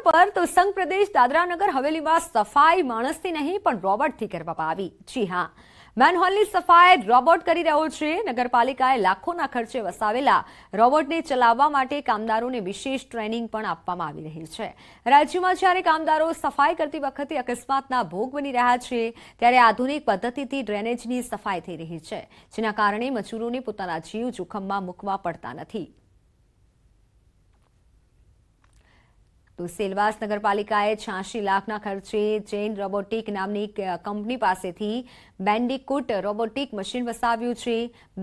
સમાચારો પર તો સંઘ પ્રદેશ દાદરાનગર હવેલીમાં સફાઈ માણસથી નહીં પણ રોબોટથી કરવામાં આવી જી હા મેનહોલની સફાઈ રોબોટ કરી રહ્યો છે નગરપાલિકાએ લાખોના ખર્ચે વસાવેલા રોબોટને ચલાવવા માટે કામદારોને વિશેષ ટ્રેનિંગ પણ આપવામાં આવી રહી છે રાજ્યમાં જ્યારે કામદારો સફાઈ કરતી વખતે અકસ્માતના ભોગ બની રહ્યા છે ત્યારે આધુનિક પદ્ધતિથી ડ્રેનેજની સફાઈ થઈ રહી છે જેના કારણે મજૂરોને પોતાના જીવ જોખમમાં મૂકવા પડતા નથી તો સેલવાસ નગરપાલિકાએ છ્યાસી લાખના ખર્ચે જૈન રોબોટિક નામની કંપની પાસેથી બેન્ડીકૂટ રોબોટિક મશીન વસાવ્યું છે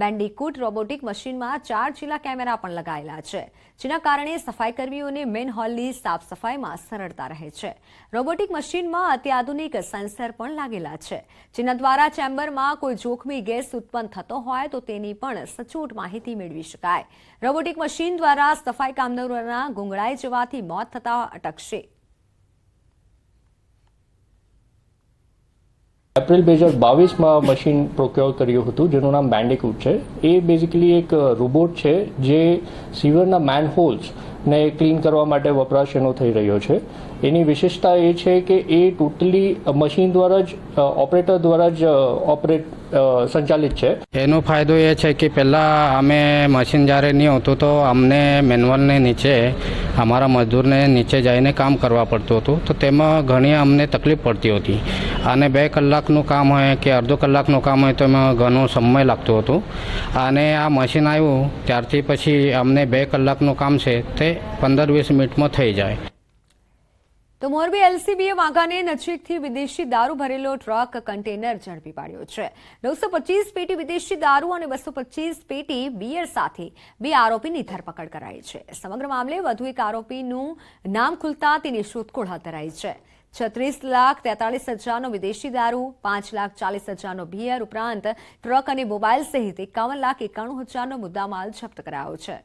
બેન્ડીકૂટ રોબોટિક મશીનમાં ચાર ચીલા કેમેરા પણ લગાયેલા છે જેના કારણે સફાઈકર્મીઓને મેન હોલની સાફ સફાઈમાં સરળતા રહે છે રોબોટિક મશીનમાં અત્યાધુનિક સેન્સર પણ લાગેલા છે જેના દ્વારા ચેમ્બરમાં કોઈ જોખમી ગેસ ઉત્પન્ન થતો હોય તો તેની પણ સચોટ માહિતી મેળવી શકાય રોબોટિક મશીન દ્વારા સફાઈ કામદારોના ગુંગળાઈ જવાથી મોત થતા અટકશે એપ્રિલ બે હજાર બાવીસમાં મશીન પ્રોક્યોર કર્યું હતું જેનું નામ બેન્ડિકૂટ છે એ બેઝિકલી એક રોબોટ છે જે સીવરના મેન હોલ્સ ને ક્લીન કરવા માટે વપરાશ એનો થઈ રહ્યો છે એની વિશેષતા એ છે કે એ ટોટલી મશીન દ્વારા જ ઓપરેટર દ્વારા જ ઓપરેટ સંચાલિત છે એનો ફાયદો એ છે કે પહેલાં અમે મશીન જ્યારે નહીં હોતું તો અમને મેન્યુઅલને નીચે અમારા મજદૂરને નીચે જઈને કામ કરવા પડતું હતું તો તેમાં ઘણી અમને તકલીફ પડતી હતી અને બે કલાકનું કામ હોય કે અડધો કલાકનું કામ હોય તો એમાં ઘણો સમય લાગતો હતો અને આ મશીન આવ્યું ત્યારથી પછી અમને બે કલાકનું કામ છે તે પંદર વીસ મિનિટમાં થઈ જાય તો મોરબી એલસીબીએ વાઘાને નજીકથી વિદેશી દારૂ ભરેલો ટ્રક કન્ટેનર ઝડપી પાડ્યો છે નવસો પચીસ પેટી વિદેશી દારૂ અને બસો પચીસ પેટી બિયર સાથે બે આરોપીની ધરપકડ કરાઈ છે સમગ્ર મામલે વધુ એક આરોપીનું નામ ખુલતા તેની શોધખોળ હાથ ધરાઈ છે છત્રીસ લાખ તેતાલીસ હજારનો વિદેશી દારૂ પાંચ લાખ ચાલીસ હજારનો બિયર ઉપરાંત ટ્રક અને મોબાઈલ સહિત એકાવન લાખ એકાણું હજારનો મુદ્દામાલ જપ્ત કરાયો છે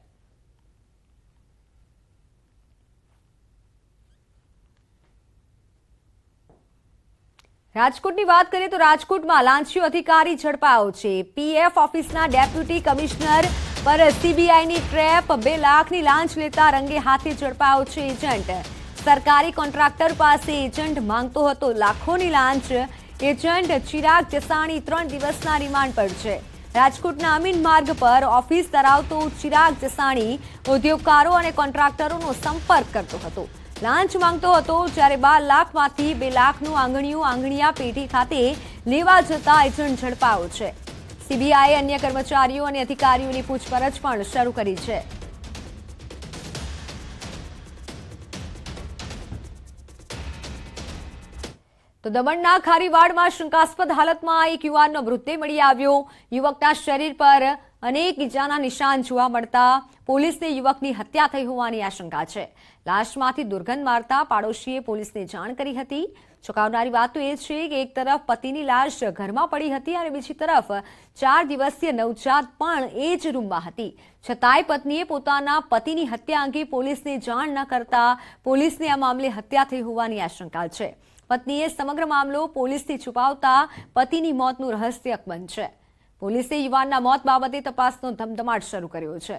રાજકોટની વાત કરીએ તો રાજકોટમાં લાંચિયો અધિકારી ઝડપાયો છે પીએફ ઓફિસના ડેપ્યુટી કમિશનર પર સીબીઆઈની ટ્રેપ બે લાખની લાંચ લેતા રંગે હાથે ઝડપાયો છે એજન્ટ સરકારી કોન્ટ્રાક્ટર પાસે એજન્ટ માંગતો હતો લાખોની લાંચ એજન્ટ ચિરાગ જસાણી ત્રણ દિવસના રિમાન્ડ પર છે રાજકોટના અમીન માર્ગ પર ઓફિસ ધરાવતો ચિરાગ જસાણી ઉદ્યોગકારો અને કોન્ટ્રાક્ટરોનો સંપર્ક કરતો હતો લાંચ માંગતો હતો જ્યારે બાર લાખમાંથી બે લાખનું આંગણીયું આંગણીયા પેઢી ખાતે લેવા જતા એજન્ટ ઝડપાયો છે સીબીઆઈએ અન્ય કર્મચારીઓ અને અધિકારીઓની પૂછપરછ પણ શરૂ કરી છે તો દમણના ખારીવાડમાં શંકાસ્પદ હાલતમાં એક યુવાનનો મૃતદેહ મળી આવ્યો યુવકના શરીર પર અનેક ઈજાના નિશાન જોવા મળતા પોલીસને યુવકની હત્યા થઈ હોવાની આશંકા છે લાશમાંથી દુર્ગંધ મારતા પાડોશીએ પોલીસને જાણ કરી હતી ચોંકાવનારી વાત તો એ છે કે એક તરફ પતિની લાશ ઘરમાં પડી હતી અને બીજી તરફ ચાર દિવસીય નવજાત પણ એ જ રૂમમાં હતી છતાંય પત્નીએ પોતાના પતિની હત્યા અંગે પોલીસને જાણ ન કરતા પોલીસને આ મામલે હત્યા થઈ હોવાની આશંકા છે પત્નીએ સમગ્ર મામલો પોલીસથી છુપાવતા પતિની મોતનું રહસ્યક છે પોલીસે યુવાનના મોત બાબતે તપાસનો ધમધમાટ શરૂ કર્યો છે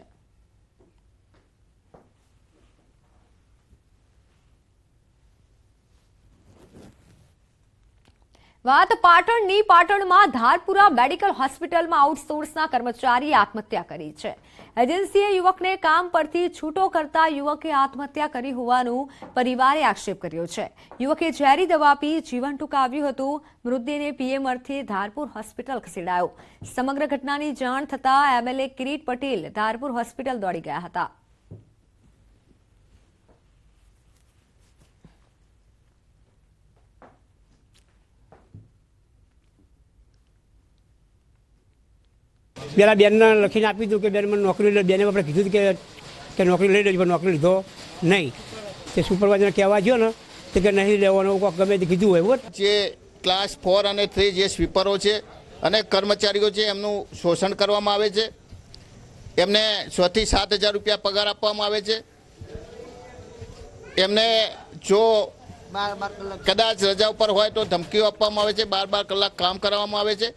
વાત પાટણની પાટણમાં ધારપુરા મેડિકલ હોસ્પિટલમાં આઉટસોર્સના કર્મચારીએ આત્મહત્યા કરી છે એજન્સીએ યુવકને કામ પરથી છૂટો કરતા યુવકે આત્મહત્યા કરી હોવાનું પરિવારે આક્ષેપ કર્યો છે યુવકે ઝેરી દવા પી જીવન ટૂંકાવ્યું હતું મૃતદેહને પીએમ અર્થે ધારપુર હોસ્પિટલ ખસેડાયો સમગ્ર ઘટનાની જાણ થતાં એમએલએ કિરીટ પટેલ ધારપુર હોસ્પિટલ દોડી ગયા હતા પેલા બેનને લખીને આપી દઉં કે બેન મને નોકરી લે બેને આપણે કીધું કે કે નોકરી લઈ લેજો પણ નોકરી લીધો નહીં તે સુપરવાઇઝરને કહેવા ગયો ને તો કે નહીં લેવાનો કોઈક ગમે તે કીધું હોય જે ક્લાસ ફોર અને થ્રી જે સ્વીપરો છે અને કર્મચારીઓ છે એમનું શોષણ કરવામાં આવે છે એમને છથી સાત હજાર રૂપિયા પગાર આપવામાં આવે છે એમને જો કદાચ રજા ઉપર હોય તો ધમકીઓ આપવામાં આવે છે બાર બાર કલાક કામ કરાવવામાં આવે છે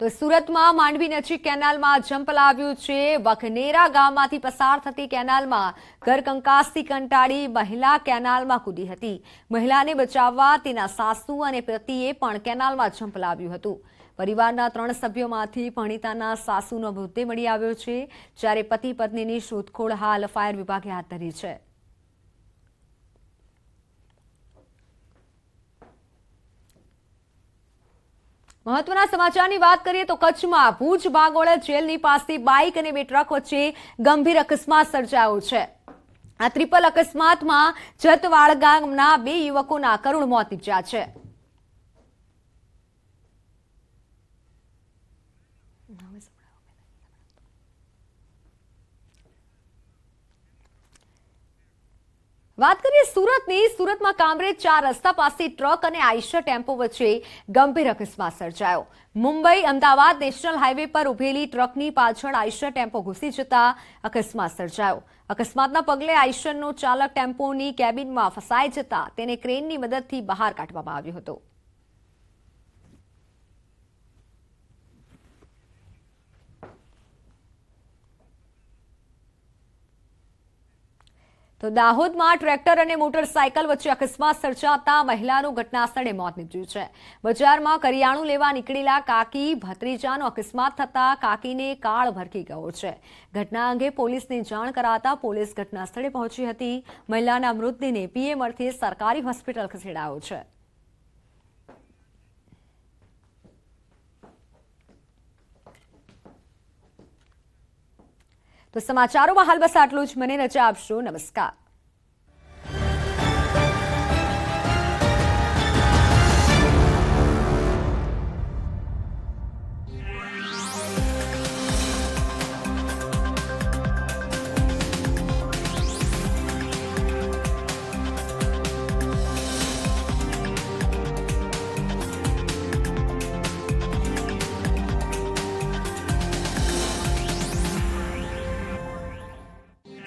તો સુરતમાં માંડવી નજીક કેનાલમાં જમ્પ લાવ્યું છે વખનેરા ગામમાંથી પસાર થતી કેનાલમાં ઘરકંકાસથી કંટાળી મહિલા કેનાલમાં કૂદી હતી મહિલાને બચાવવા તેના સાસુ અને પતિએ પણ કેનાલમાં જમ્પ લાવ્યું હતું પરિવારના ત્રણ સભ્યોમાંથી ભણિતાના સાસુનો મૃતદેહ મળી આવ્યો છે જ્યારે પતિ પત્નીની શોધખોળ હાલ ફાયર વિભાગે હાથ ધરી છે મહત્વના સમાચારની વાત કરીએ તો કચ્છમાં ભુજ બાગોળા જેલની પાસે બાઇક અને બે ટ્રક વચ્ચે ગંભીર અકસ્માત સર્જાયો છે આ ત્રિપલ અકસ્માતમાં જતવાળ ગામના બે યુવકોના કરુણ મોત નીપજ્યા છે વાત કરીએ સુરતની સુરતમાં કામરેજ ચાર રસ્તા પાસે ટ્રક અને આઈશર ટેમ્પો વચ્ચે ગંભીર અકસ્માત સર્જાયો મુંબઈ અમદાવાદ નેશનલ હાઈવે પર ઉભેલી ટ્રકની પાછળ આઈશર ટેમ્પો ઘૂસી જતા અકસ્માત સર્જાયો અકસ્માતના પગલે આઈશરનો ચાલક ટેમ્પોની કેબિનમાં ફસાઈ જતા તેને ક્રેનની મદદથી બહાર કાઢવામાં આવ્યો હતો તો દાહોદમાં ટ્રેક્ટર અને મોટરસાયકલ વચ્ચે અકસ્માત સર્જાતા મહિલાનું ઘટનાસ્થળે મોત નીપજ્યું છે બજારમાં કરિયાણું લેવા નીકળેલા કાકી ભત્રીજાનો અકસ્માત થતા કાકીને કાળ ભરકી ગયો છે ઘટના અંગે પોલીસને જાણ કરાતા પોલીસ ઘટનાસ્થળે પહોંચી હતી મહિલાના મૃતદેહને પીએમ અર્થે સરકારી હોસ્પિટલ ખસેડાયો છે તો સમાચારોમાં હાલ બસ આટલું જ મને રજા આપશો નમસ્કાર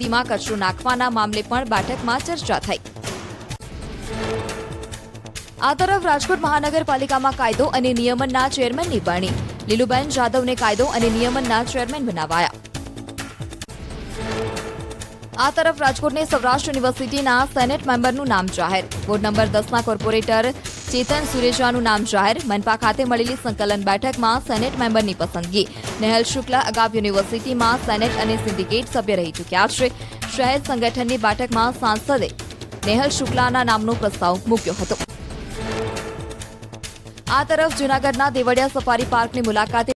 વસ્તીમાં કચરો નાખવાના મામલે પણ બેઠકમાં ચર્ચા થઈ આ તરફ રાજકોટ મહાનગરપાલિકામાં કાયદો અને નિયમનના ચેરમેનની વરણી લીલુબેન જાદવને કાયદો અને નિયમનના ચેરમેન બનાવાયા આ તરફ રાજકોટની સૌરાષ્ટ્ર યુનિવર્સિટીના સેનેટ મેમ્બરનું નામ જાહેર વોર્ડ નંબર દસના કોર્પોરેટર ચેતન સુરેજાનું નામ જાહેર મનપા ખાતે મળેલી સંકલન બેઠકમાં સેનેટ મેમ્બરની પસંદગી નેહલ શુક્લા અગાઉ યુનિવર્સિટીમાં સેનેટ અને સિન્ડિકેટ સભ્ય રહી ચૂક્યા છે શહેર સંગઠનની બેઠકમાં સાંસદે નેહલ શુક્લાના નામનો પ્રસ્તાવ મૂક્યો હતો આ તરફ જૂનાગઢના દેવળિયા સફારી પાર્કની મુલાકાતે